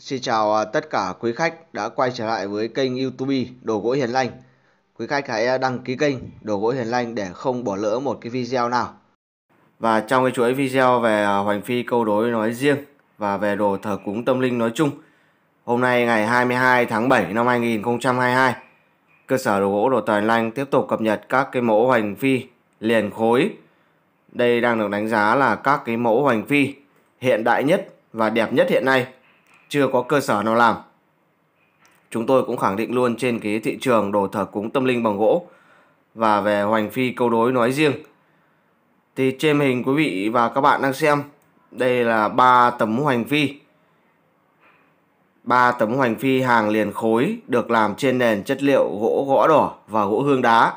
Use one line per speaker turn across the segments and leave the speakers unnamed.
Xin chào à, tất cả quý khách đã quay trở lại với kênh YouTube Đồ gỗ Hiền Lành. Quý khách hãy à, đăng ký kênh Đồ gỗ Hiền Lành để không bỏ lỡ một cái video nào. Và trong cái chuỗi video về à, Hoành Phi câu đối nói riêng và về đồ thờ cúng tâm linh nói chung. Hôm nay ngày 22 tháng 7 năm 2022, cơ sở đồ gỗ Đồ tài Hiền tiếp tục cập nhật các cái mẫu Hoành Phi liền khối. Đây đang được đánh giá là các cái mẫu Hoành Phi hiện đại nhất và đẹp nhất hiện nay chưa có cơ sở nào làm. Chúng tôi cũng khẳng định luôn trên cái thị trường đồ thờ cúng tâm linh bằng gỗ và về hoành phi câu đối nói riêng. Thì trên hình quý vị và các bạn đang xem, đây là ba tấm hoành phi. ba tấm hoành phi hàng liền khối được làm trên nền chất liệu gỗ gõ đỏ và gỗ hương đá.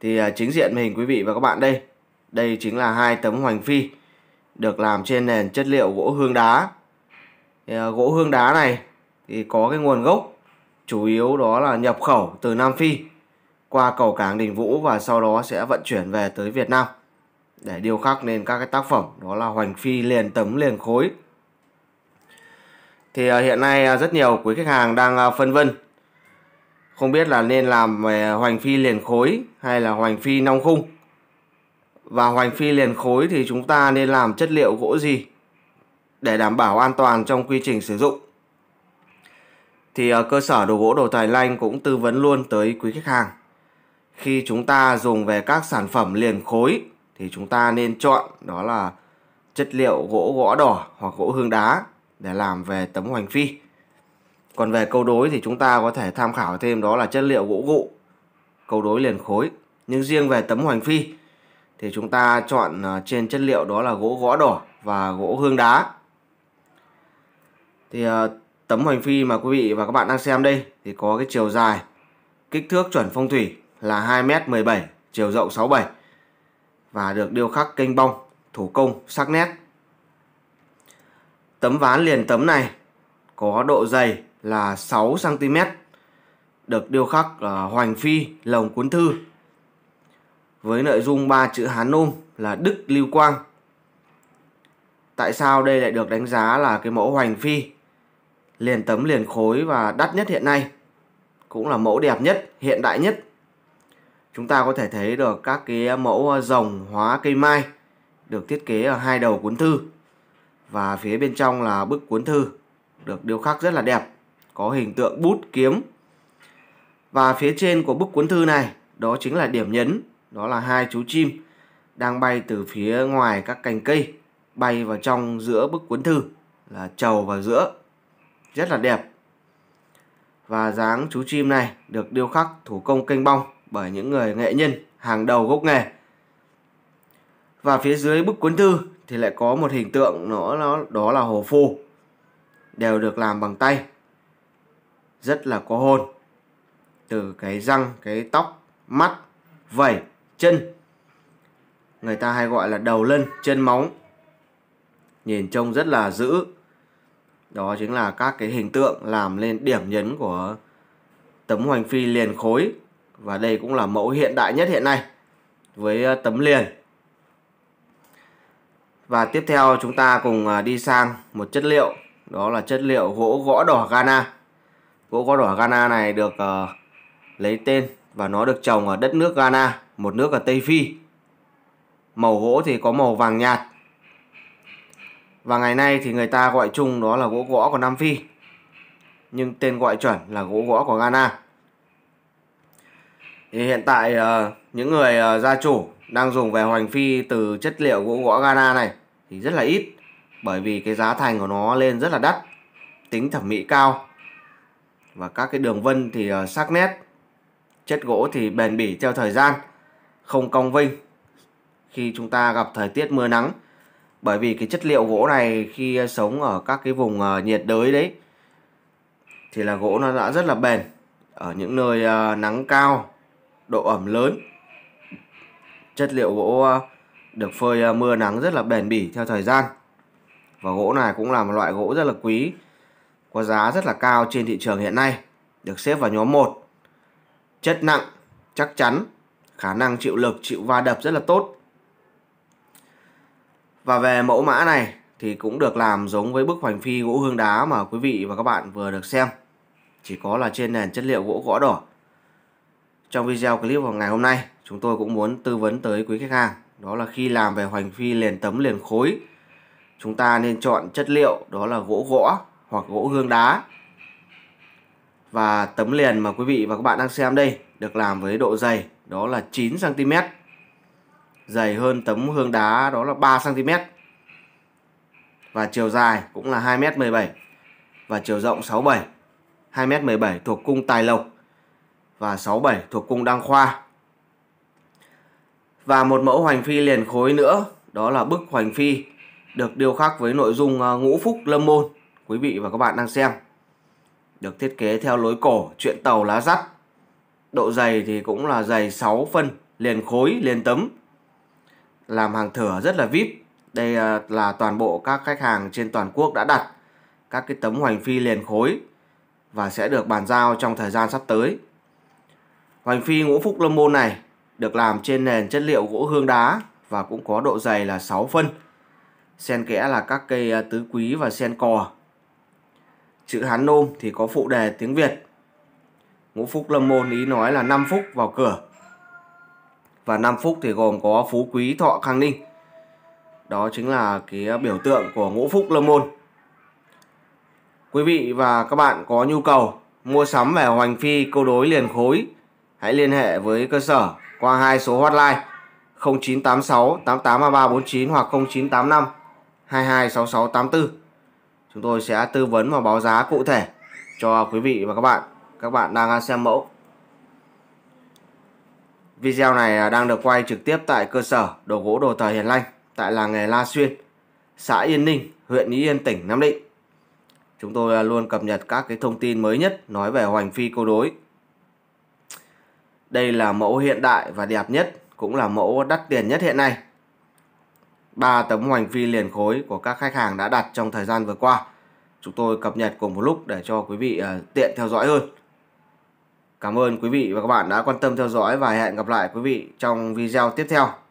Thì à, chính diện hình quý vị và các bạn đây, đây chính là hai tấm hoành phi được làm trên nền chất liệu gỗ hương đá À, gỗ hương đá này thì có cái nguồn gốc chủ yếu đó là nhập khẩu từ Nam Phi qua cầu cảng Đình Vũ và sau đó sẽ vận chuyển về tới Việt Nam để điêu khắc nên các cái tác phẩm đó là hoành phi liền tấm liền khối. Thì à, hiện nay à, rất nhiều quý khách hàng đang phân vân không biết là nên làm về hoành phi liền khối hay là hoành phi nong khung. Và hoành phi liền khối thì chúng ta nên làm chất liệu gỗ gì? để đảm bảo an toàn trong quy trình sử dụng. Thì ờ, cơ sở đồ gỗ đồ tài lanh cũng tư vấn luôn tới quý khách hàng. Khi chúng ta dùng về các sản phẩm liền khối thì chúng ta nên chọn đó là chất liệu gỗ gõ đỏ hoặc gỗ hương đá để làm về tấm hoành phi. Còn về câu đối thì chúng ta có thể tham khảo thêm đó là chất liệu gỗ gụ, câu đối liền khối. Nhưng riêng về tấm hoành phi thì chúng ta chọn ờ, trên chất liệu đó là gỗ gõ đỏ và gỗ hương đá thì à, tấm hoành phi mà quý vị và các bạn đang xem đây thì có cái chiều dài kích thước chuẩn phong thủy là 2m17 chiều rộng 67 và được điêu khắc kênh bong thủ công sắc nét tấm ván liền tấm này có độ dày là 6cm được điêu khắc uh, hoành phi lồng cuốn thư với nội dung ba chữ Hán Nôm là Đức Lưu Quang. Tại sao đây lại được đánh giá là cái mẫu hoành phi? liền tấm liền khối và đắt nhất hiện nay cũng là mẫu đẹp nhất hiện đại nhất chúng ta có thể thấy được các cái mẫu ờ, rồng hóa cây mai được thiết kế ở hai đầu cuốn thư và phía bên trong là bức cuốn thư được điêu khắc rất là đẹp có hình tượng bút kiếm và phía trên của bức cuốn thư này đó chính là điểm nhấn đó là hai chú chim đang bay từ phía ngoài các cành cây bay vào trong giữa bức cuốn thư là trầu vào giữa rất là đẹp và dáng chú chim này được điêu khắc thủ công canh bong bởi những người nghệ nhân hàng đầu gốc nghề và phía dưới bức cuốn thư thì lại có một hình tượng nó nó đó là hồ phù đều được làm bằng tay rất là có hồn từ cái răng cái tóc mắt vẩy chân người ta hay gọi là đầu lân chân móng nhìn trông rất là dữ đó chính là các cái hình tượng làm lên điểm nhấn của tấm hoành phi liền khối và đây cũng là mẫu hiện đại nhất hiện nay với ờ, tấm liền và tiếp theo chúng ta cùng ờ, đi sang một chất liệu đó là chất liệu gỗ gõ đỏ Ghana gỗ gõ đỏ Ghana này được uh, lấy tên và nó được trồng ở đất nước Ghana một nước ở Tây Phi màu gỗ thì có màu vàng nhạt và ngày nay thì người ta gọi chung đó là gỗ gõ của Nam Phi. Nhưng tên gọi chuẩn là gỗ gõ của Ghana. Thì hiện tại ờ, những người ờ, gia chủ đang dùng về hoành phi từ chất liệu gỗ gõ Ghana này thì rất là ít bởi vì cái giá thành của nó lên rất là đắt, tính thẩm mỹ cao và các cái đường vân thì ờ, sắc nét. Chất gỗ thì bền bỉ theo thời gian, không cong vinh khi chúng ta gặp thời tiết mưa nắng bởi vì cái chất liệu gỗ này khi ờ, sống ở các cái vùng ờ, nhiệt đới đấy thì là gỗ nó đã rất là bền ở những nơi ờ, nắng cao độ ẩm lớn chất liệu gỗ được phơi mưa nắng rất là bền bỉ theo thời gian và gỗ này cũng là một loại gỗ rất là quý có giá rất là cao trên thị trường hiện nay được xếp vào nhóm 1 chất nặng chắc chắn khả năng chịu lực chịu va đập rất là tốt và về mẫu mã này thì cũng được làm giống với bức hoành phi gỗ hương đá mà quý vị và các bạn vừa được xem. Chỉ có là trên nền chất liệu gỗ gõ đỏ. Trong video clip vào ngày hôm nay, chúng tôi cũng muốn tư vấn tới quý khách hàng. Đó là khi làm về hoành phi liền tấm liền khối, chúng ta nên chọn chất liệu đó là gỗ gõ hoặc gỗ hương đá. Và tấm liền mà quý vị và các bạn đang xem đây được làm với độ dày đó là 9cm dày hơn tấm hương đá đó là 3 cm. Và chiều dài cũng là 2m17 và chiều rộng 67. 2m17 thuộc cung Tài Lộc và 67 thuộc cung Đăng Khoa. Và một mẫu hoành phi liền khối nữa, đó là bức hoành phi được điêu khắc với nội dung à, ngũ phúc lâm môn. Quý vị và các bạn đang xem. Được thiết kế theo lối cổ, chuyện tàu lá rắt. Độ dày thì cũng là dày 6 phân, liền khối, liền tấm làm hàng thửa rất là vip đây à, là toàn bộ các khách hàng trên toàn quốc đã đặt các cái tấm hoành phi liền khối và sẽ được bàn giao trong thời gian sắp tới hoành phi ngũ phúc lâm môn này được làm trên nền chất liệu gỗ hương đá và cũng có độ dày là 6 phân xen kẽ là các cây à, tứ quý và sen cò chữ hán nôm thì có phụ đề tiếng việt ngũ phúc lâm môn ý nói là 5 phúc vào cửa và 5 phúc thì gồm có Phú Quý, Thọ, Khang Ninh. Đó chính là cái biểu tượng của ngũ phúc lâm môn. Quý vị và các bạn có nhu cầu mua sắm về hoành phi câu đối liền khối, hãy liên hệ với cơ sở qua hai số hotline 0986 883349 hoặc 0985 226684. Chúng tôi sẽ tư vấn và báo giá cụ thể cho quý vị và các bạn. Các bạn đang xem mẫu Video này à, đang được quay trực tiếp tại cơ sở đồ gỗ đồ thờ Hiền Lanh tại làng nghề La Xuyên, xã Yên Ninh, huyện Ý Yên, tỉnh Nam Định. Chúng tôi à, luôn cập nhật các cái thông tin mới nhất nói về hoành phi câu đối. Đây là mẫu hiện đại và đẹp nhất, cũng là mẫu đắt tiền nhất hiện nay. Ba tấm hoành phi liền khối của các khách hàng đã đặt trong thời gian vừa qua. Chúng tôi cập nhật cùng một lúc để cho quý vị à, tiện theo dõi hơn. Cảm ơn quý vị và các bạn đã quan tâm theo dõi và hẹn gặp lại quý vị trong video tiếp theo.